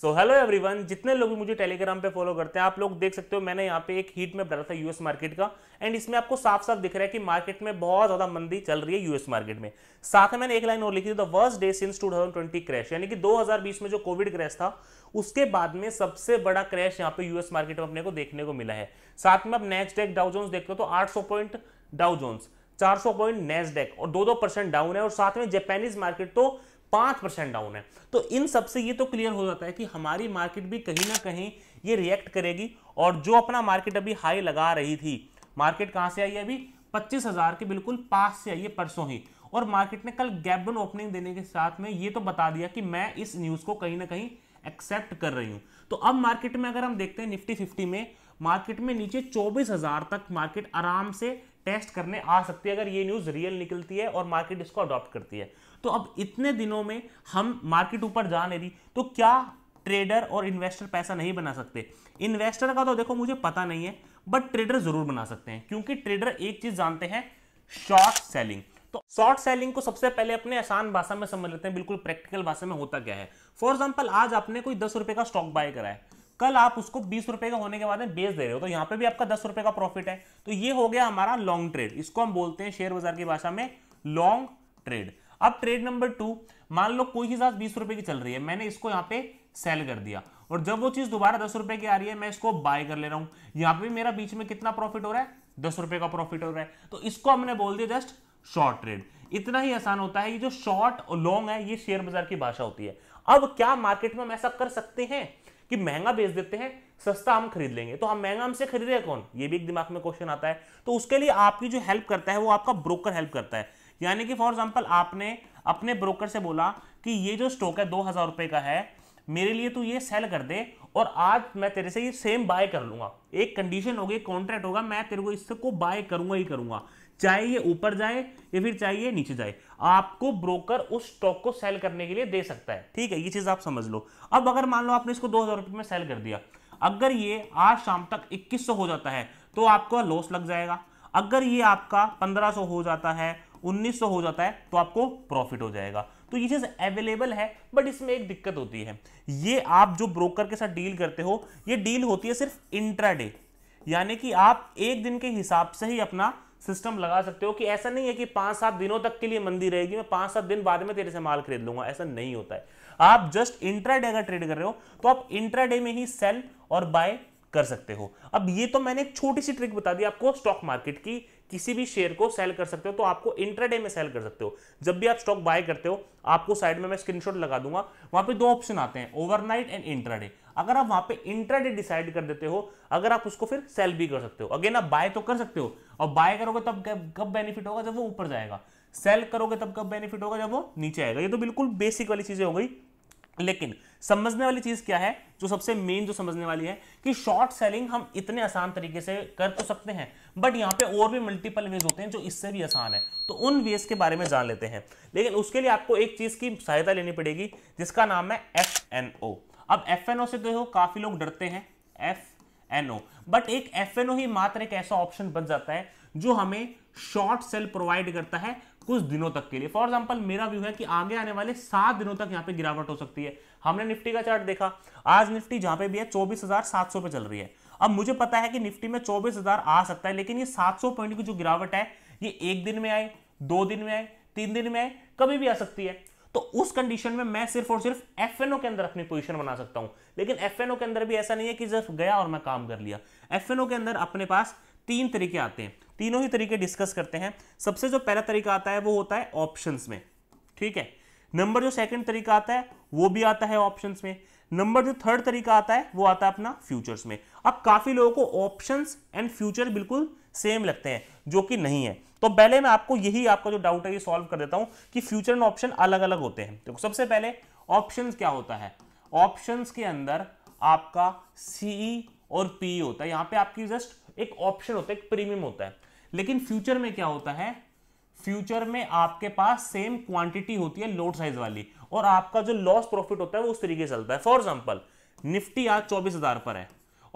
so hello everyone जितने लोग मुझे टेलीग्राम पे फॉलो करते हैं आप लोग देख सकते हो मैंने यहाँ पे एक हीट में डाला था यूएस मार्केट का एंड इसमें आपको साफ साफ दिख रहा है कि मार्केट में बहुत ज्यादा मंदी चल रही है यूएस मार्केट में साथ में मैंने एक लाइन और लिखी थी the worst day since 2020 crash यानी कि 2020 में जो कोविड क्रैश था उसके बाद में सबसे बड़ा क्रैश यहाँ पे यूएस मार्केट में अपने को देखने को मिला है साथ में आप नेक्स्ट डेक डाउजोन्स देखते हो तो आठ पॉइंट डाउजोन्स 400 पॉइंट नेसडेक और दो दो परसेंट डाउन है और साथ में जापानीज मार्केट तो पांच परसेंट डाउन है तो इन सबसे ये तो क्लियर हो जाता है कि हमारी मार्केट भी कहीं ना कहीं ये रिएक्ट करेगी और जो अपना मार्केट अभी हाई लगा रही थी मार्केट कहां से आई है अभी पच्चीस हजार के बिल्कुल पास से आई है परसों ही और मार्केट ने कल गैप डाउन ओपनिंग देने के साथ में ये तो बता दिया कि मैं इस न्यूज़ को कहीं ना कहीं एक्सेप्ट कर रही हूं तो अब मार्केट में अगर हम देखते हैं निफ्टी फिफ्टी में मार्केट में नीचे चौबीस हजार तक मार्केट आराम से टेस्ट करने आ सकती है अगर ये न्यूज़ रियल निकलती है और मार्केट इसको अडॉप्ट करती है तो अब इतने दिनों में हम मार्केट ऊपर जा नहीं रही तो क्या ट्रेडर और इन्वेस्टर पैसा नहीं बना सकते इन्वेस्टर का तो देखो मुझे पता नहीं है बट ट्रेडर जरूर बना सकते हैं क्योंकि ट्रेडर एक चीज जानते हैं शॉर्ट सेलिंग तो शॉर्ट सेलिंग को सबसे पहले अपने आसान भाषा में समझ लेते हैं बिल्कुल प्रैक्टिकल भाषा में होता क्या है फॉर एग्जाम्पल आज आपने कोई दस रुपए का स्टॉक बाय करा है कल आप उसको बीस रुपए का होने के बाद में बेच दे रहे हो तो यहाँ पे भी आपका दस रुपए का प्रॉफिट है तो ये हो गया हमारा लॉन्ग ट्रेड इसको हम बोलते हैं शेयर बाजार की भाषा में लॉन्ग ट्रेड अब ट्रेड नंबर टू मान लो कोई ही बीस रुपए की चल रही है मैंने इसको यहां पे सेल कर दिया और जब वो चीज दोबारा दस रुपए की आ रही है मैं इसको बाय कर ले रहा हूं यहां पर मेरा बीच में कितना प्रॉफिट हो रहा है दस रुपए का प्रॉफिट हो रहा है तो इसको हमने बोल दिया जस्ट शॉर्ट ट्रेड इतना ही आसान होता है ये जो शॉर्ट और लॉन्ग है ये शेयर बाजार की भाषा होती है अब क्या मार्केट में हम ऐसा कर सकते हैं कि महंगा बेच देते हैं सस्ता हम खरीद लेंगे तो हम महंगा हमसे रहे कौन ये भी एक दिमाग में क्वेश्चन आता है तो उसके लिए आपकी जो हेल्प करता है वो आपका ब्रोकर हेल्प करता है यानी कि फॉर एग्जाम्पल आपने अपने ब्रोकर से बोला कि ये जो स्टॉक है दो हजार रुपए का है मेरे लिए तू तो ये सेल कर दे और आज मैं तेरे से ये सेम बाय कर लूंगा एक कंडीशन होगी कॉन्ट्रैक्ट होगा मैं तेरे को इसको बाय करूंगा ही करूंगा चाहे ये ऊपर जाए या फिर चाहे ये नीचे जाए आपको ब्रोकर उस स्टॉक को सेल करने के लिए दे सकता है ठीक है ये चीज आप समझ लो अब अगर मान लो आपने इसको दो हजार में सेल कर दिया अगर ये आज शाम तक इक्कीस हो जाता है तो आपका लॉस लग जाएगा अगर ये आपका 1500 हो जाता है 1900 हो जाता है तो आपको प्रॉफिट हो जाएगा तो ये चीज़ अवेलेबल है बट इसमें एक दिक्कत होती है ये आप जो ब्रोकर के साथ डील करते हो ये डील होती है सिर्फ इंट्राडे यानी कि आप एक दिन के हिसाब से ही अपना सिस्टम लगा सकते हो कि ऐसा नहीं है कि पांच सात दिनों तक के लिए मंदी रहेगी मैं पांच सात दिन बाद में तेरे से माल खरीद लूंगा ऐसा नहीं होता है आप जस्ट इंट्राडे अगर ट्रेड कर रहे हो तो आप इंट्राडे में ही सेल और बाय कर सकते हो अब ये तो मैंने एक छोटी सी ट्रिक बता दी आपको स्टॉक मार्केट की किसी भी शेयर को सेल कर सकते हो तो आपको इंट्राडे में सेल कर सकते हो जब भी आप स्टॉक बाय करते हो आपको साइड में मैं स्क्रीनशॉट लगा दूंगा वहां पे दो ऑप्शन आते हैं ओवरनाइट एंड इंट्राडे अगर आप वहां पे इंट्राडे डिसाइड कर देते हो अगर आप उसको फिर सेल भी कर सकते हो अगेन आप बाय तो कर सकते हो और बाय करोगे तब कब बेनिफिट होगा जब वो ऊपर जाएगा सेल करोगे तब कब बेनिफिट होगा जब वो नीचे आएगा ये तो बिल्कुल बेसिक वाली चीजें हो गई लेकिन समझने वाली चीज क्या है जो सबसे मेन जो समझने वाली है कि शॉर्ट सेलिंग हम इतने आसान तरीके से कर तो सकते हैं बट यहाँ पे और भी मल्टीपल वेज होते हैं जो इससे भी आसान है तो उन वेज के बारे में जान लेते हैं लेकिन उसके लिए आपको एक चीज की सहायता लेनी पड़ेगी जिसका नाम है एफ एन ओ अब एफ एन ओ से तो काफी लोग डरते हैं एफ एन ओ बट एक एफ एन ओ ही मात्र एक ऐसा ऑप्शन बन जाता है जो हमें शॉर्ट सेल प्रोवाइड करता है कुछ दिनों तक के लिए फॉर एग्जाम्पल मेरा व्यू है कि आगे आने वाले सात दिनों तक यहाँ पे गिरावट हो सकती है हमने निफ्टी का चार्ट देखा आज निफ्टी जहां पे भी है चौबीस हजार सात सौ पे चल रही है अब मुझे पता है कि निफ्टी में चौबीस हजार आ सकता है लेकिन ये सात सौ पॉइंट की जो गिरावट है ये एक दिन में आए दो दिन में आए तीन दिन में आए कभी भी आ सकती है तो उस कंडीशन में मैं सिर्फ और सिर्फ एफ के अंदर अपनी पोजीशन बना सकता हूं लेकिन एफ के अंदर भी ऐसा नहीं है कि सिर्फ गया और मैं काम कर लिया एफ के अंदर अपने पास तीन तरीके आते हैं तीनों ही तरीके डिस्कस करते हैं सबसे जो पहला तरीका आता है वो होता है ऑप्शंस में ठीक है नंबर जो सेकंड तरीका आता है वो भी आता है ऑप्शंस में नंबर जो थर्ड तरीका आता है वो आता है अपना फ्यूचर्स में अब काफी लोगों को ऑप्शंस एंड फ्यूचर बिल्कुल सेम लगते हैं जो कि नहीं है तो पहले मैं आपको यही आपका जो डाउट है ये सॉल्व कर देता हूं कि फ्यूचर एंड ऑप्शन अलग अलग होते हैं तो सबसे पहले ऑप्शंस क्या होता है ऑप्शंस के अंदर आपका सीई e और पी e होता है यहां पे आपकी जस्ट एक ऑप्शन होता है एक प्रीमियम होता है लेकिन फ्यूचर में क्या होता है फ्यूचर में आपके पास सेम क्वांटिटी होती है लोड साइज वाली और आपका जो लॉस प्रॉफिट होता है वो उस तरीके से चलता है फॉर एग्जाम्पल निफ्टी आज चौबीस हजार पर है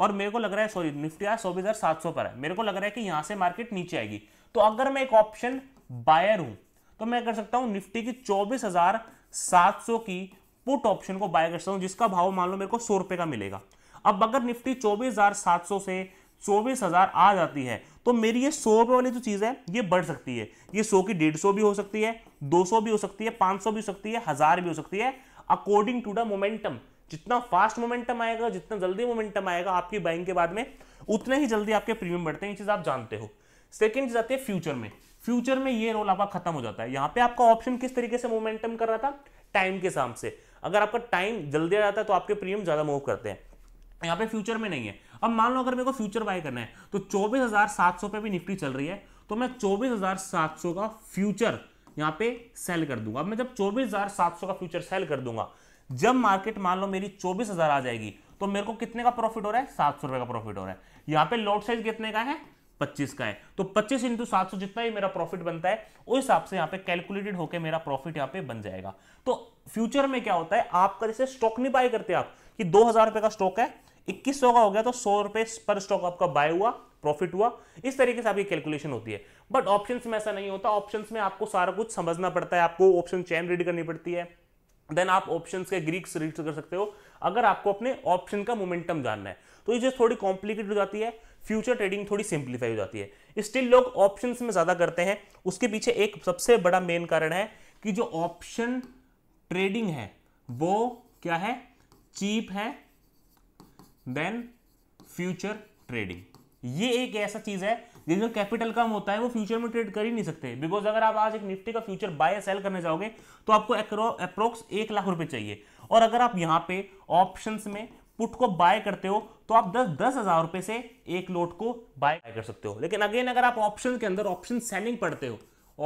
और मेरे को लग रहा है सॉरी निफ्टी आज चौबीस हजार सात सौ पर है मेरे को लग रहा है कि यहां से मार्केट नीचे आएगी तो अगर मैं एक ऑप्शन बायर हूं तो मैं कर सकता हूं निफ्टी की चौबीस हजार सात सौ की पुट ऑप्शन को बाय कर सकता हूं जिसका भाव मान लो मेरे को सौ रुपए का मिलेगा अब अगर निफ्टी चौबीस हजार सात सौ से चौबीस हज़ार आ जाती है तो मेरी ये सौ रुपए वाली जो चीज़ है ये बढ़ सकती है ये सौ की डेढ़ सौ भी हो सकती है दो सौ भी हो सकती है पांच सौ भी हो सकती है हज़ार भी हो सकती है अकॉर्डिंग टू द मोमेंटम जितना फास्ट मोमेंटम आएगा जितना जल्दी मोमेंटम आएगा आपकी बाइंग के बाद में उतने ही जल्दी आपके प्रीमियम बढ़ते हैं ये चीज़ आप जानते हो सेकेंड चीज़ आती है फ्यूचर में फ्यूचर में ये रोल आपका खत्म हो जाता है यहाँ पे आपका ऑप्शन किस तरीके से मोमेंटम कर रहा था टाइम के हिसाब से अगर आपका टाइम जल्दी आ जाता है तो आपके प्रीमियम ज़्यादा मूव करते हैं यहाँ पे फ्यूचर में नहीं है अब मान लो अगर मेरे को फ्यूचर बाय करना है तो चौबीस हजार सात सौ पे भी निफ्टी चल रही है तो मैं चौबीस हजार सात सौ का फ्यूचर यहां पे सेल कर दूंगा अब मैं जब चौबीस हजार सात सौ का फ्यूचर सेल कर दूंगा जब मार्केट मान लो मेरी चौबीस हजार आ जाएगी तो मेरे को कितने का प्रॉफिट हो रहा है सात सौ रुपए का प्रॉफिट हो रहा है यहां पे लॉट साइज कितने का है पच्चीस का है तो पच्चीस इंटू सात सौ जितना भी मेरा प्रॉफिट बनता है उस हिसाब से यहाँ पे कैलकुलेटेड होकर मेरा प्रॉफिट यहाँ पे बन जाएगा तो फ्यूचर में क्या होता है आपका जैसे स्टॉक नहीं बाय करते आप कि दो हजार रुपए का स्टॉक है इक्कीस का हो गया तो सौ रुपए पर स्टॉक आपका बाय हुआ प्रॉफिट हुआ इस तरीके से आपकी कैलकुलेशन होती है बट ऑप्शन में ऐसा नहीं होता ऑप्शन में आपको सारा कुछ समझना पड़ता है आपको ऑप्शन चैन रीड करनी पड़ती है देन आप ऑप्शंस के ग्रीक्स रीड कर सकते हो अगर आपको अपने ऑप्शन का मोमेंटम जानना है तो ये चीज़ थोड़ी कॉम्प्लिकेटेड हो जाती है फ्यूचर ट्रेडिंग थोड़ी सिंप्लीफाई हो जाती है स्टिल लोग ऑप्शन में ज़्यादा करते हैं उसके पीछे एक सबसे बड़ा मेन कारण है कि जो ऑप्शन ट्रेडिंग है वो क्या है चीप है देन फ्यूचर ट्रेडिंग ये एक ऐसा चीज है जिसमें कैपिटल कम होता है वो फ्यूचर में ट्रेड कर ही नहीं सकते बिकॉज अगर आप आज एक निफ्टी का फ्यूचर बाय सेल करने जाओगे तो आपको अप्रोक्स एक लाख रुपए चाहिए और अगर आप यहाँ पे ऑप्शन में पुट को बाय करते हो तो आप दस दस हजार रुपए से एक लोट को बाय कर सकते हो लेकिन अगेन अगर आप ऑप्शन के अंदर ऑप्शन सेलिंग पढ़ते हो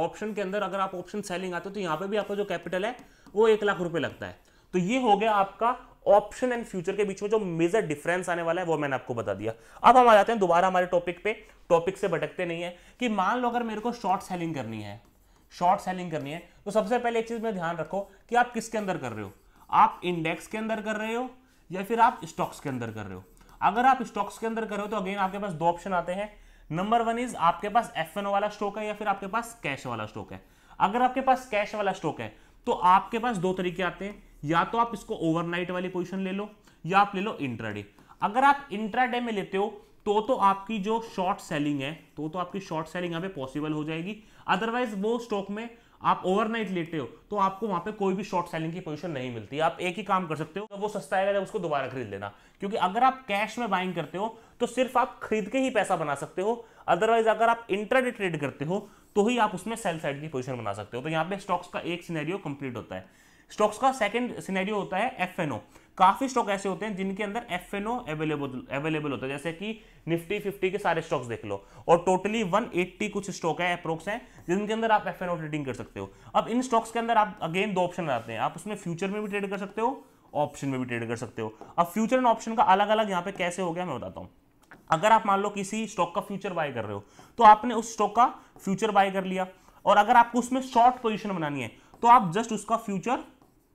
ऑप्शन के अंदर अगर आप ऑप्शन सेलिंग आते हो तो यहाँ पे भी आपका जो कैपिटल है वो एक लाख रुपए लगता है तो ये हो गया आपका ऑप्शन एंड फ्यूचर के बीच में जो मेजर डिफरेंस आने वाला है वो मैंने आपको बता दिया अब हम आ जाते हैं दोबारा हमारे टॉपिक पे टॉपिक से भटकते नहीं है कि मान लो अगर मेरे को शॉर्ट सेलिंग करनी है शॉर्ट सेलिंग करनी है तो सबसे पहले एक चीज में ध्यान रखो कि आप किसके अंदर कर रहे हो आप इंडेक्स के अंदर कर रहे हो या फिर आप स्टॉक्स के अंदर कर रहे हो अगर आप स्टॉक्स के अंदर कर रहे हो तो अगेन आपके पास दो ऑप्शन आते हैं नंबर वन इज आपके पास एफ वाला स्टॉक है या फिर आपके पास कैश वाला स्टॉक है अगर आपके पास कैश वाला स्टॉक है तो आपके पास दो तरीके आते हैं या तो आप इसको ओवरनाइट वाली पोजिशन ले लो या आप ले लो इंट्राडे अगर आप इंट्राडे में लेते हो तो तो आपकी जो शॉर्ट सेलिंग है तो तो आपकी शॉर्ट सेलिंग यहां पे पॉसिबल हो जाएगी अदरवाइज वो स्टॉक में आप ओवरनाइट लेते हो तो आपको वहां पे कोई भी शॉर्ट सेलिंग की पोजीशन नहीं मिलती आप एक ही काम कर सकते हो तो वो सस्ता आएगा जब उसको दोबारा खरीद लेना क्योंकि अगर आप कैश में बाइंग करते हो तो सिर्फ आप खरीद के ही पैसा बना सकते हो अदरवाइज अगर आप इंट्राडे ट्रेड करते हो तो ही आप उसमें सेल साइड की पोजिशन बना सकते हो तो यहाँ पे स्टॉक्स का एक सीनेरियो कंप्लीट होता है स्टॉक्स का सेकंड सिनेरियो होता है एफ काफ़ी स्टॉक ऐसे होते हैं जिनके अंदर एफ एन अवेलेबल होता है जैसे कि निफ्टी फिफ्टी के सारे स्टॉक्स देख लो और टोटली 180 कुछ स्टॉक है अप्रोक्स हैं जिनके अंदर आप एफ एन ट्रेडिंग कर सकते हो अब इन स्टॉक्स के अंदर आप अगेन दो ऑप्शन आते हैं आप उसमें फ्यूचर में भी ट्रेड कर सकते हो ऑप्शन में भी ट्रेड कर सकते हो अब फ्यूचर एंड ऑप्शन का अलग अलग यहाँ पे कैसे हो गया मैं बताता हूँ अगर आप मान लो किसी स्टॉक का फ्यूचर बाय कर रहे हो तो आपने उस स्टॉक का फ्यूचर बाय कर लिया और अगर आपको उसमें शॉर्ट पोजिशन बनानी है तो आप जस्ट उसका फ्यूचर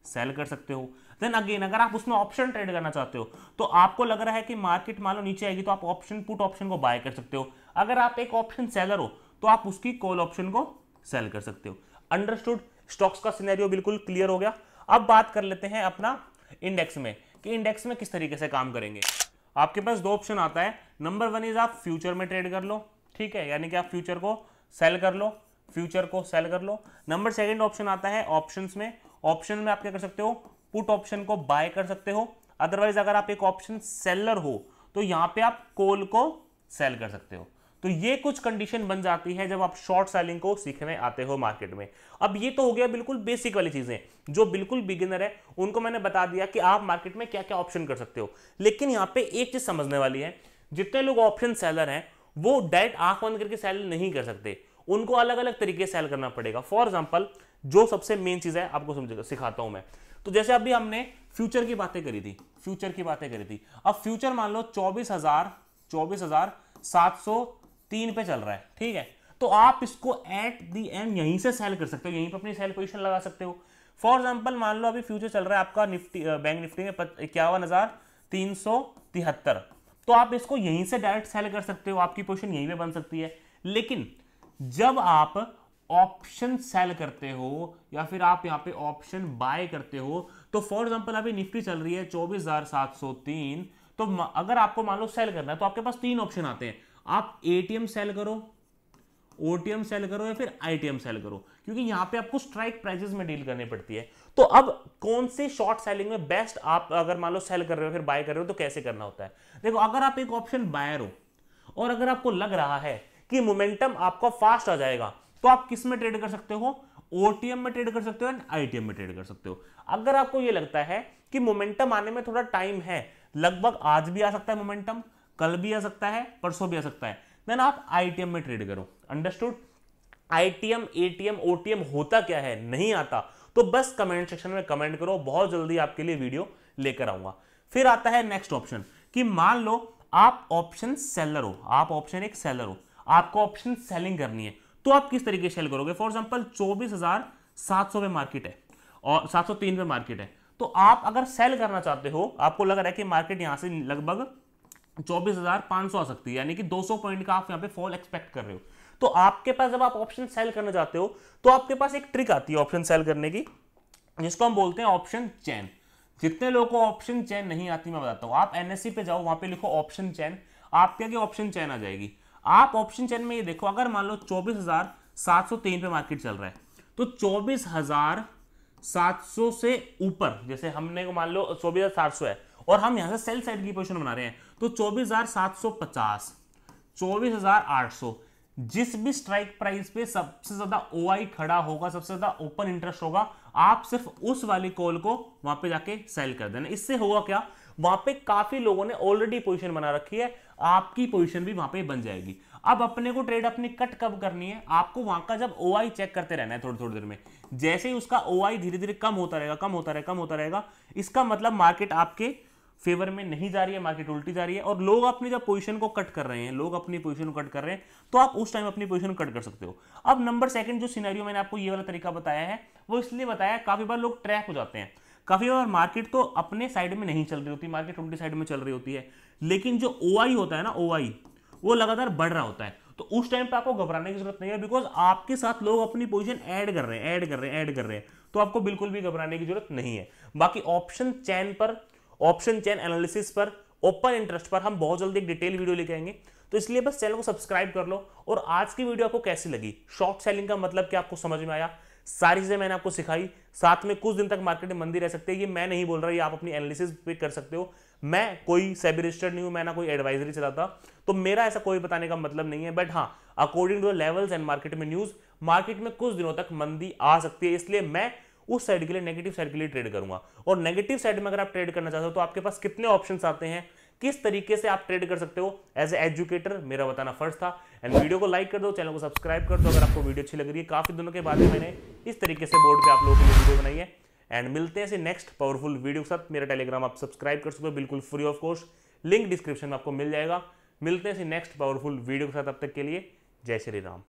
सेल कर सकते हो देन अगेन अगर आप उसमें ऑप्शन ट्रेड करना चाहते हो तो आपको लग रहा है कि मार्केट मान लो नीचे आएगी तो आप ऑप्शन पुट ऑप्शन को बाय कर सकते हो अगर आप एक ऑप्शन सेलर हो तो आप उसकी कॉल ऑप्शन को सेल कर सकते हो अंडरस्टूड स्टॉक्स का सिनेरियो बिल्कुल क्लियर हो गया अब बात कर लेते हैं अपना इंडेक्स में कि इंडेक्स में किस तरीके से काम करेंगे आपके पास दो ऑप्शन आता है नंबर वन इज आप फ्यूचर में ट्रेड कर लो ठीक है यानी कि आप फ्यूचर को सेल कर लो फ्यूचर को सेल कर लो नंबर सेकंड ऑप्शन आता है ऑप्शंस में ऑप्शन में आप क्या कर सकते हो पुट ऑप्शन को बाय कर सकते हो अदरवाइज अगर आप एक ऑप्शन सेलर हो तो यहां पे आप कोल को सेल कर सकते हो तो ये कुछ कंडीशन बन जाती है जब आप शॉर्ट सेलिंग को सीखने आते हो मार्केट में अब ये तो हो गया बिल्कुल बेसिक वाली चीजें जो बिल्कुल बिगिनर है उनको मैंने बता दिया कि आप मार्केट में क्या क्या ऑप्शन कर सकते हो लेकिन यहां पे एक चीज समझने वाली है जितने लोग ऑप्शन सेलर हैं वो डायरेक्ट आंख बंद करके सेल नहीं कर सकते उनको अलग अलग तरीके सेल करना पड़ेगा फॉर एग्जाम्पल जो सबसे मेन चीज़ है आपको समझेगा सिखाता हूं मैं तो जैसे अभी हमने फ्यूचर की बातें करी थी फ्यूचर की बातें करी थी अब फ्यूचर मान लो चौबीस हजार चौबीस हजार सात सौ तीन पे चल रहा है ठीक है तो आप इसको एट दी एंड यहीं से सेल कर सकते हो यहीं पर अपनी सेल पोजिशन लगा सकते हो फॉर एग्जाम्पल मान लो अभी फ्यूचर चल रहा है आपका निफ्टी बैंक निफ्टी में इक्यावन हजार तीन सौ तिहत्तर तो आप इसको यहीं से डायरेक्ट सेल कर सकते हो आपकी पोजिशन यहीं पर बन सकती है लेकिन जब आप ऑप्शन सेल करते हो या फिर आप यहाँ पे ऑप्शन बाय करते हो तो फॉर एग्जाम्पल अभी निफ्टी चल रही है चौबीस तो अगर आपको मान लो सेल करना है तो आपके पास तीन ऑप्शन आते हैं आप एटीएम सेल करो ओटीएम सेल करो या फिर आईटीएम सेल करो क्योंकि यहां पे आपको स्ट्राइक प्राइजेस में डील करनी पड़ती है तो अब कौन से शॉर्ट सेलिंग में बेस्ट आप अगर मान लो सेल कर रहे हो फिर बाय कर रहे हो तो कैसे करना होता है देखो अगर आप एक ऑप्शन बायर हो और अगर आपको लग रहा है कि मोमेंटम आपका फास्ट आ जाएगा तो आप किस में ट्रेड कर सकते हो ओटीएम में ट्रेड कर सकते हो एंड आईटीएम में ट्रेड कर सकते हो अगर आपको यह लगता है कि मोमेंटम आने में थोड़ा टाइम है लगभग आज भी आ सकता है मोमेंटम कल भी आ सकता है परसों भी आ सकता है देन आप आईटीएम में ट्रेड करो अंडरस्टूड आईटीएम एटीएम ओटीएम होता क्या है नहीं आता तो बस कमेंट सेक्शन में कमेंट करो बहुत जल्दी आपके लिए वीडियो लेकर आऊंगा फिर आता है नेक्स्ट ऑप्शन कि मान लो आप ऑप्शन सेलर हो आप ऑप्शन एक सेलर हो आपको ऑप्शन सेलिंग करनी है तो आप किस तरीके से सेल करोगे फॉर एग्जाम्पल चौबीस हजार सात सौ पे मार्केट है और सात सौ तीन पे मार्केट है तो आप अगर सेल करना चाहते हो आपको लग रहा है कि मार्केट यहां से लगभग चौबीस हजार पांच सौ आ सकती है यानी कि दो सौ पॉइंट का आप यहाँ पे फॉल एक्सपेक्ट कर रहे हो तो आपके पास जब आप ऑप्शन सेल करना चाहते हो तो आपके पास एक ट्रिक आती है ऑप्शन सेल करने की जिसको हम बोलते हैं ऑप्शन चैन जितने लोगों को ऑप्शन चैन नहीं आती मैं बताता हूँ आप एनएससी e पे जाओ वहां पे लिखो ऑप्शन चैन आपके आगे ऑप्शन चैन आ जाएगी आप ऑप्शन चेन में ये देखो अगर मान लो चौबीस हजार सात सौ तीन पे मार्केट चल रहा है तो चौबीस हजार सात सौ से ऊपर जैसे हमने मान लो चौबीस हजार सात सौ है और हम यहां से सेल साइड की पोजिशन बना रहे हैं तो चौबीस हजार सात सौ पचास चौबीस हजार आठ सौ जिस भी स्ट्राइक प्राइस पे सबसे ज्यादा ओआई खड़ा होगा सबसे ज्यादा ओपन इंटरेस्ट होगा आप सिर्फ उस वाली कॉल को वहां पे जाके सेल कर देना इससे होगा क्या वहां पे काफी लोगों ने ऑलरेडी पोजीशन बना रखी है आपकी पोजीशन भी वहां पे बन जाएगी अब अपने को ट्रेड अपनी कट कब करनी है आपको वहां का जब ओ चेक करते रहना है थोड़ी थोड़ी देर में जैसे ही उसका ओ धीरे धीरे कम होता रहेगा कम होता रहेगा कम होता रहेगा इसका मतलब मार्केट आपके फेवर में नहीं जा रही है मार्केट उल्टी जा रही है और लोग अपनी जब पोजीशन को कट कर रहे हैं लोग अपनी पोजीशन को कट कर रहे हैं तो आप उस टाइम अपनी पोजीशन कट कर सकते हो अब नंबर सेकंड जो सिनेरियो मैंने आपको ये वाला तरीका बताया है वो इसलिए बताया काफी बार लोग ट्रैप हो जाते हैं काफ़ी बार मार्केट तो अपने साइड में नहीं चल रही होती मार्केट उनकी साइड में चल रही होती है लेकिन जो ओ होता है ना ओ वो लगातार बढ़ रहा होता है तो उस टाइम पे आपको घबराने की जरूरत नहीं है बिकॉज आपके साथ लोग अपनी पोजीशन ऐड कर रहे हैं ऐड कर रहे हैं ऐड कर रहे हैं तो आपको बिल्कुल भी घबराने की जरूरत नहीं है बाकी ऑप्शन चैन पर ऑप्शन चैन एनालिसिस पर ओपन इंटरेस्ट पर हम बहुत जल्दी एक डिटेल वीडियो लेके आएंगे तो इसलिए बस चैनल को सब्सक्राइब कर लो और आज की वीडियो आपको कैसी लगी शॉर्ट सेलिंग का मतलब क्या आपको समझ में आया सारी चीजें मैंने आपको सिखाई साथ में कुछ दिन तक मार्केट में मंदी रह सकती है ये मैं नहीं बोल रहा ये आप अपनी एनालिसिस पे कर सकते हो मैं कोई सेबी रजिस्टर्ड नहीं हूं मैं ना कोई एडवाइजरी चलाता तो मेरा ऐसा कोई बताने का मतलब नहीं है बट हाँ according to the levels and market में न्यूज मार्केट में कुछ दिनों तक मंदी आ सकती है इसलिए मैं उस साइड के लिए नेगेटिव साइड के लिए ट्रेड करूंगा और नेगेटिव साइड में अगर आप ट्रेड करना चाहते हो तो आपके पास कितने ऑप्शन आते हैं किस तरीके से आप ट्रेड कर सकते हो एज एजुकेटर मेरा बताना फर्ज था एंड वीडियो को लाइक कर दो चैनल को सब्सक्राइब कर दो अगर आपको वीडियो अच्छी लग रही है काफी दिनों के बाद मैंने इस तरीके से बोर्ड पर आप लोगों के लिए वीडियो बनाई है एंड मिलते हैं नेक्स्ट पावरफुल वीडियो के साथ मेरा टेलीग्राम आप सब्सक्राइब कर सकते हो बिल्कुल free of cost link description में आपको मिल जाएगा मिलते हैं नेक्स्ट पावरफुल वीडियो के साथ अब तक के लिए जय श्री राम